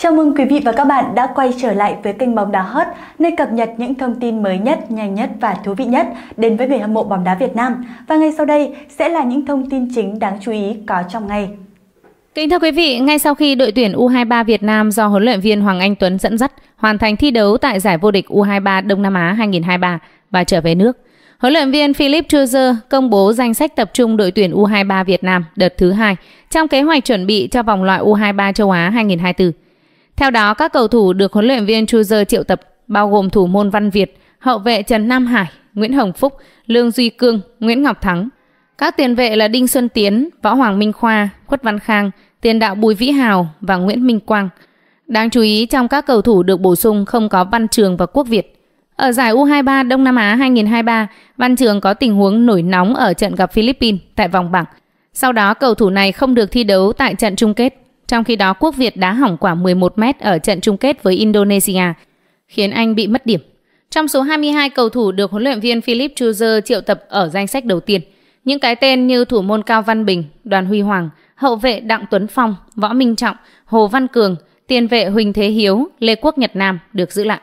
Chào mừng quý vị và các bạn đã quay trở lại với kênh bóng đá hot, nơi cập nhật những thông tin mới nhất, nhanh nhất và thú vị nhất đến với người hâm mộ bóng đá Việt Nam. Và ngay sau đây sẽ là những thông tin chính đáng chú ý có trong ngày. Kính thưa quý vị, ngay sau khi đội tuyển U23 Việt Nam do huấn luyện viên Hoàng Anh Tuấn dẫn dắt hoàn thành thi đấu tại giải vô địch U23 Đông Nam Á 2023 và trở về nước, huấn luyện viên Philip Chuzer công bố danh sách tập trung đội tuyển U23 Việt Nam đợt thứ hai trong kế hoạch chuẩn bị cho vòng loại U23 châu Á 2024. Theo đó, các cầu thủ được huấn luyện viên Chuzer triệu tập bao gồm thủ môn Văn Việt, hậu vệ Trần Nam Hải, Nguyễn Hồng Phúc, Lương Duy Cương, Nguyễn Ngọc Thắng. Các tiền vệ là Đinh Xuân Tiến, Võ Hoàng Minh Khoa, Khuất Văn Khang, tiền đạo Bùi Vĩ Hào và Nguyễn Minh Quang. Đáng chú ý trong các cầu thủ được bổ sung không có Văn Trường và Quốc Việt. Ở giải U23 Đông Nam Á 2023, Văn Trường có tình huống nổi nóng ở trận gặp Philippines tại vòng bảng. Sau đó cầu thủ này không được thi đấu tại trận chung kết. Trong khi đó, quốc Việt đá hỏng quả 11 mét ở trận chung kết với Indonesia, khiến Anh bị mất điểm. Trong số 22 cầu thủ được huấn luyện viên Philip Chuzer triệu tập ở danh sách đầu tiên, những cái tên như thủ môn Cao Văn Bình, Đoàn Huy Hoàng, hậu vệ Đặng Tuấn Phong, Võ Minh Trọng, Hồ Văn Cường, tiền vệ Huỳnh Thế Hiếu, Lê Quốc Nhật Nam được giữ lại.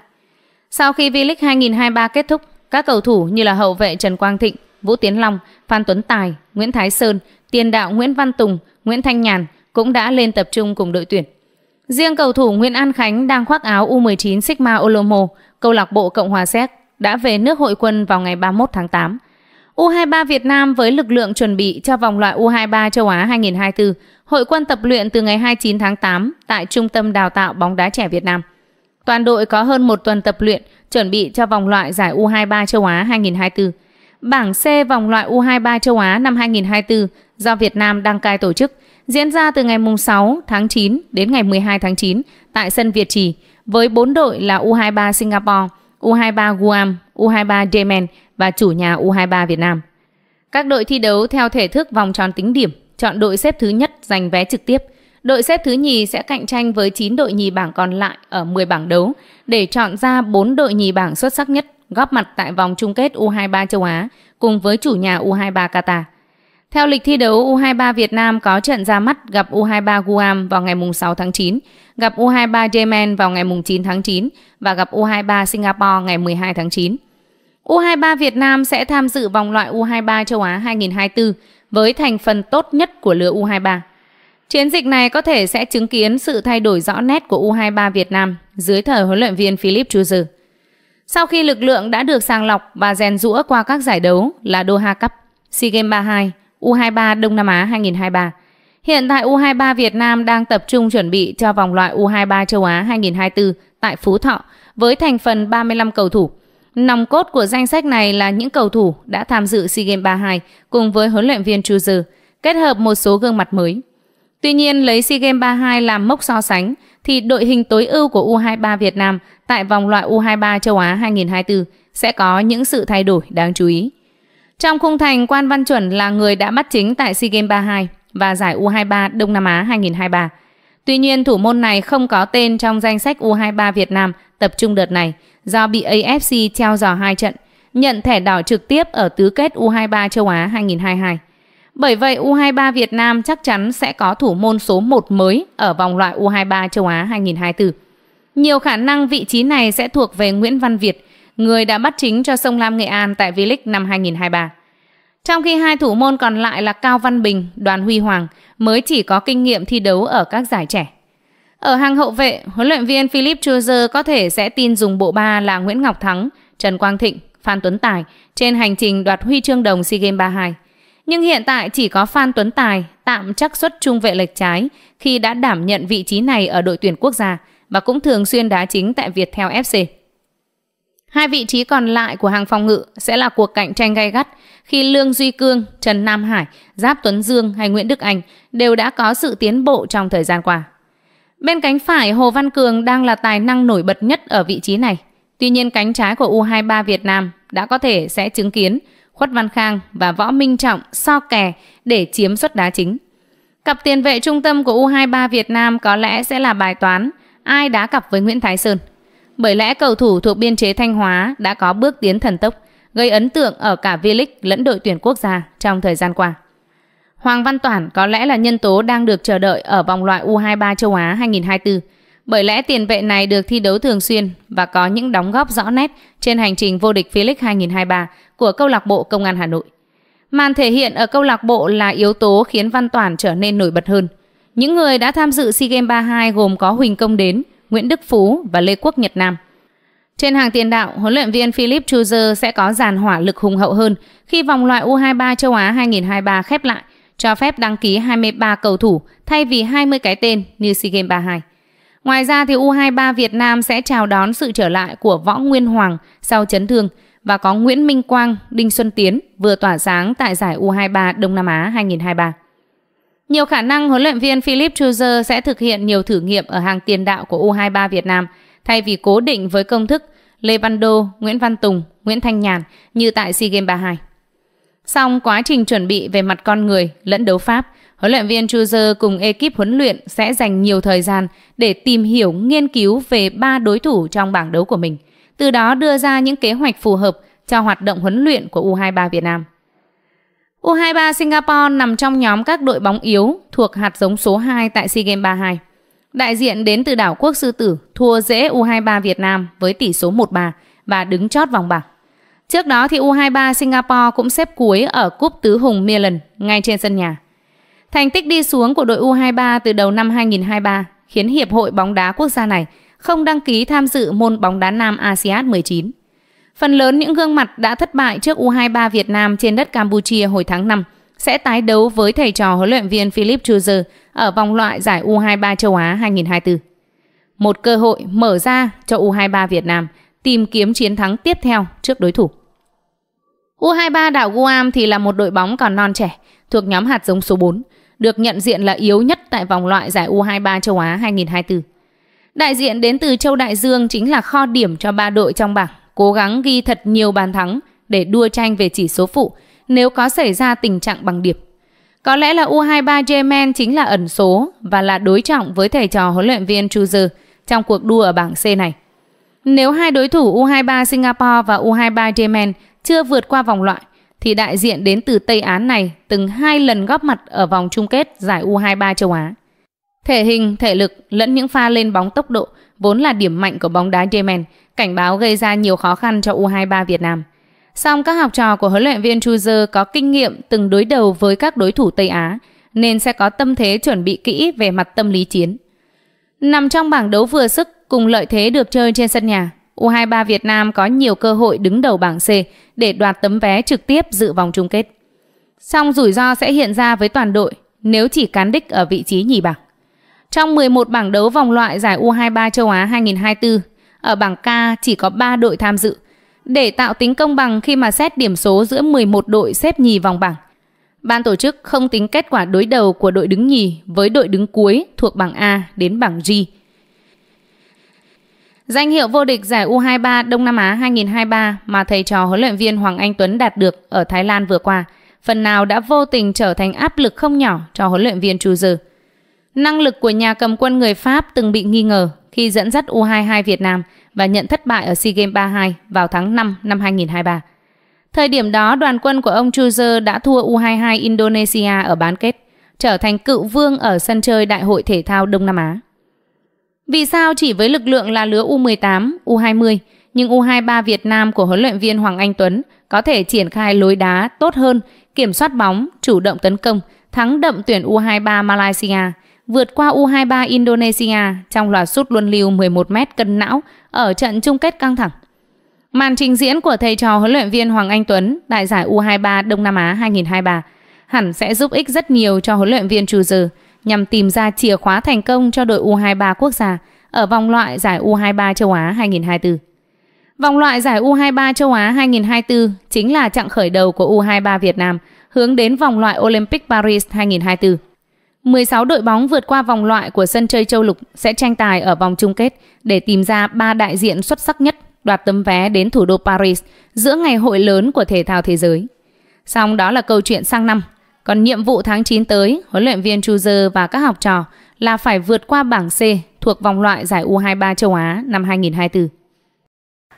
Sau khi V-League 2023 kết thúc, các cầu thủ như là hậu vệ Trần Quang Thịnh, Vũ Tiến Long, Phan Tuấn Tài, Nguyễn Thái Sơn, tiền đạo Nguyễn Văn Tùng, Nguyễn Thanh Nhàn cũng đã lên tập trung cùng đội tuyển. Riêng cầu thủ Nguyễn An Khánh đang khoác áo U19 Sigma Olomo, câu lạc bộ Cộng hòa Séc, đã về nước hội quân vào ngày 31 tháng 8. U23 Việt Nam với lực lượng chuẩn bị cho vòng loại U23 châu Á 2024, hội quân tập luyện từ ngày 29 tháng 8 tại Trung tâm Đào tạo bóng đá trẻ Việt Nam. Toàn đội có hơn một tuần tập luyện chuẩn bị cho vòng loại giải U23 châu Á 2024. Bảng C vòng loại U23 châu Á năm 2024 do Việt Nam đăng cai tổ chức – diễn ra từ ngày 6 tháng 9 đến ngày 12 tháng 9 tại sân Việt Trì với 4 đội là U23 Singapore, U23 Guam, U23 Yemen và chủ nhà U23 Việt Nam. Các đội thi đấu theo thể thức vòng tròn tính điểm, chọn đội xếp thứ nhất giành vé trực tiếp. Đội xếp thứ nhì sẽ cạnh tranh với 9 đội nhì bảng còn lại ở 10 bảng đấu để chọn ra 4 đội nhì bảng xuất sắc nhất góp mặt tại vòng chung kết U23 châu Á cùng với chủ nhà U23 Qatar. Theo lịch thi đấu, U23 Việt Nam có trận ra mắt gặp U23 Guam vào ngày 6 tháng 9, gặp U23 Yemen vào ngày 9 tháng 9 và gặp U23 Singapore ngày 12 tháng 9. U23 Việt Nam sẽ tham dự vòng loại U23 châu Á 2024 với thành phần tốt nhất của lứa U23. Chiến dịch này có thể sẽ chứng kiến sự thay đổi rõ nét của U23 Việt Nam dưới thời huấn luyện viên Philip Chuzer. Sau khi lực lượng đã được sàng lọc và rèn rũa qua các giải đấu là Doha Cup, SEA Games 32, U23 Đông Nam Á 2023. Hiện tại U23 Việt Nam đang tập trung chuẩn bị cho vòng loại U23 châu Á 2024 tại Phú Thọ với thành phần 35 cầu thủ. Nòng cốt của danh sách này là những cầu thủ đã tham dự SEA Games 32 cùng với huấn luyện viên Chu Dư, kết hợp một số gương mặt mới. Tuy nhiên, lấy SEA Games 32 làm mốc so sánh, thì đội hình tối ưu của U23 Việt Nam tại vòng loại U23 châu Á 2024 sẽ có những sự thay đổi đáng chú ý. Trong khung thành, Quan Văn Chuẩn là người đã bắt chính tại SEA Games 32 và giải U23 Đông Nam Á 2023. Tuy nhiên, thủ môn này không có tên trong danh sách U23 Việt Nam tập trung đợt này do bị AFC treo giò hai trận, nhận thẻ đỏ trực tiếp ở tứ kết U23 châu Á 2022. Bởi vậy, U23 Việt Nam chắc chắn sẽ có thủ môn số 1 mới ở vòng loại U23 châu Á 2024. Nhiều khả năng vị trí này sẽ thuộc về Nguyễn Văn Việt, người đã bắt chính cho Sông Lam Nghệ An tại V-League năm 2023. Trong khi hai thủ môn còn lại là Cao Văn Bình, Đoàn Huy Hoàng mới chỉ có kinh nghiệm thi đấu ở các giải trẻ. Ở hàng hậu vệ, huấn luyện viên Philip Chuzer có thể sẽ tin dùng bộ ba là Nguyễn Ngọc Thắng, Trần Quang Thịnh, Phan Tuấn Tài trên hành trình đoạt huy chương đồng SEA Games 32. Nhưng hiện tại chỉ có Phan Tuấn Tài tạm chắc xuất trung vệ lệch trái khi đã đảm nhận vị trí này ở đội tuyển quốc gia và cũng thường xuyên đá chính tại việt theo FC. Hai vị trí còn lại của hàng phòng ngự sẽ là cuộc cạnh tranh gay gắt khi Lương Duy Cương, Trần Nam Hải, Giáp Tuấn Dương hay Nguyễn Đức Anh đều đã có sự tiến bộ trong thời gian qua. Bên cánh phải, Hồ Văn Cường đang là tài năng nổi bật nhất ở vị trí này. Tuy nhiên cánh trái của U23 Việt Nam đã có thể sẽ chứng kiến Khuất Văn Khang và Võ Minh Trọng so kè để chiếm suất đá chính. Cặp tiền vệ trung tâm của U23 Việt Nam có lẽ sẽ là bài toán ai đá cặp với Nguyễn Thái Sơn – bởi lẽ cầu thủ thuộc biên chế Thanh Hóa đã có bước tiến thần tốc, gây ấn tượng ở cả V-League lẫn đội tuyển quốc gia trong thời gian qua. Hoàng Văn Toản có lẽ là nhân tố đang được chờ đợi ở vòng loại U23 châu Á 2024, bởi lẽ tiền vệ này được thi đấu thường xuyên và có những đóng góp rõ nét trên hành trình vô địch V-League 2023 của câu lạc bộ Công an Hà Nội. Màn thể hiện ở câu lạc bộ là yếu tố khiến Văn Toản trở nên nổi bật hơn. Những người đã tham dự SEA Games 32 gồm có Huỳnh Công Đến – Nguyễn Đức Phú và Lê Quốc Nhật Nam. Trên hàng tiền đạo, huấn luyện viên Philip Chuzer sẽ có dàn hỏa lực hùng hậu hơn khi vòng loại U23 châu Á 2023 khép lại, cho phép đăng ký 23 cầu thủ thay vì 20 cái tên như SEA Games 32. Ngoài ra thì U23 Việt Nam sẽ chào đón sự trở lại của Võ Nguyên Hoàng sau chấn thương và có Nguyễn Minh Quang, Đinh Xuân Tiến vừa tỏa sáng tại giải U23 Đông Nam Á 2023. Nhiều khả năng huấn luyện viên Philip Chuzer sẽ thực hiện nhiều thử nghiệm ở hàng tiền đạo của U23 Việt Nam thay vì cố định với công thức Lê Văn Đô, Nguyễn Văn Tùng, Nguyễn Thanh Nhàn như tại SEA Games 32. Song quá trình chuẩn bị về mặt con người lẫn đấu pháp, huấn luyện viên Chuzer cùng ekip huấn luyện sẽ dành nhiều thời gian để tìm hiểu, nghiên cứu về ba đối thủ trong bảng đấu của mình, từ đó đưa ra những kế hoạch phù hợp cho hoạt động huấn luyện của U23 Việt Nam. U23 Singapore nằm trong nhóm các đội bóng yếu thuộc hạt giống số 2 tại SEA Games 32. Đại diện đến từ đảo quốc sư tử thua dễ U23 Việt Nam với tỷ số 1-3 và đứng chót vòng bảng. Trước đó thì U23 Singapore cũng xếp cuối ở cúp tứ hùng Milan ngay trên sân nhà. Thành tích đi xuống của đội U23 từ đầu năm 2023 khiến Hiệp hội bóng đá quốc gia này không đăng ký tham dự môn bóng đá nam ASEAN 19. Phần lớn những gương mặt đã thất bại trước U23 Việt Nam trên đất Campuchia hồi tháng 5 sẽ tái đấu với thầy trò huấn luyện viên Philip Chuzer ở vòng loại giải U23 châu Á 2024. Một cơ hội mở ra cho U23 Việt Nam tìm kiếm chiến thắng tiếp theo trước đối thủ. U23 đảo Guam thì là một đội bóng còn non trẻ, thuộc nhóm hạt giống số 4, được nhận diện là yếu nhất tại vòng loại giải U23 châu Á 2024. Đại diện đến từ châu Đại Dương chính là kho điểm cho ba đội trong bảng cố gắng ghi thật nhiều bàn thắng để đua tranh về chỉ số phụ nếu có xảy ra tình trạng bằng điệp. Có lẽ là U23 Yemen chính là ẩn số và là đối trọng với thầy trò huấn luyện viên Truzer trong cuộc đua ở bảng C này. Nếu hai đối thủ U23 Singapore và U23 Yemen chưa vượt qua vòng loại, thì đại diện đến từ Tây Á này từng hai lần góp mặt ở vòng chung kết giải U23 châu Á. Thể hình, thể lực lẫn những pha lên bóng tốc độ vốn là điểm mạnh của bóng đá Yemen, cảnh báo gây ra nhiều khó khăn cho U23 Việt Nam. Song các học trò của huấn luyện viên Chuzer có kinh nghiệm từng đối đầu với các đối thủ Tây Á, nên sẽ có tâm thế chuẩn bị kỹ về mặt tâm lý chiến. Nằm trong bảng đấu vừa sức cùng lợi thế được chơi trên sân nhà, U23 Việt Nam có nhiều cơ hội đứng đầu bảng C để đoạt tấm vé trực tiếp dự vòng chung kết. Song rủi ro sẽ hiện ra với toàn đội nếu chỉ cán đích ở vị trí nhì bảng. Trong 11 bảng đấu vòng loại giải U23 châu Á 2024, ở bảng K chỉ có 3 đội tham dự, để tạo tính công bằng khi mà xét điểm số giữa 11 đội xếp nhì vòng bảng. Ban tổ chức không tính kết quả đối đầu của đội đứng nhì với đội đứng cuối thuộc bảng A đến bảng G. Danh hiệu vô địch giải U23 Đông Nam Á 2023 mà thầy trò huấn luyện viên Hoàng Anh Tuấn đạt được ở Thái Lan vừa qua, phần nào đã vô tình trở thành áp lực không nhỏ cho huấn luyện viên Chu Dư. Năng lực của nhà cầm quân người Pháp từng bị nghi ngờ khi dẫn dắt U22 Việt Nam và nhận thất bại ở SEA Games 32 vào tháng 5 năm 2023. Thời điểm đó, đoàn quân của ông Chuzer đã thua U22 Indonesia ở bán kết, trở thành cựu vương ở sân chơi Đại hội Thể thao Đông Nam Á. Vì sao chỉ với lực lượng là lứa U18, U20, nhưng U23 Việt Nam của huấn luyện viên Hoàng Anh Tuấn có thể triển khai lối đá tốt hơn, kiểm soát bóng, chủ động tấn công, thắng đậm tuyển U23 Malaysia – vượt qua U23 Indonesia trong loạt sút luân lưu 11m cân não ở trận chung kết căng thẳng. Màn trình diễn của thầy trò huấn luyện viên Hoàng Anh Tuấn tại giải U23 Đông Nam Á 2023 hẳn sẽ giúp ích rất nhiều cho huấn luyện viên Trù Dừ nhằm tìm ra chìa khóa thành công cho đội U23 quốc gia ở vòng loại giải U23 châu Á 2024. Vòng loại giải U23 châu Á 2024 chính là chặng khởi đầu của U23 Việt Nam hướng đến vòng loại Olympic Paris 2024. 16 đội bóng vượt qua vòng loại của sân chơi châu lục sẽ tranh tài ở vòng chung kết để tìm ra ba đại diện xuất sắc nhất đoạt tấm vé đến thủ đô Paris giữa ngày hội lớn của thể thao thế giới. Song đó là câu chuyện sang năm. Còn nhiệm vụ tháng 9 tới, huấn luyện viên Truzer và các học trò là phải vượt qua bảng C thuộc vòng loại giải U23 châu Á năm 2024.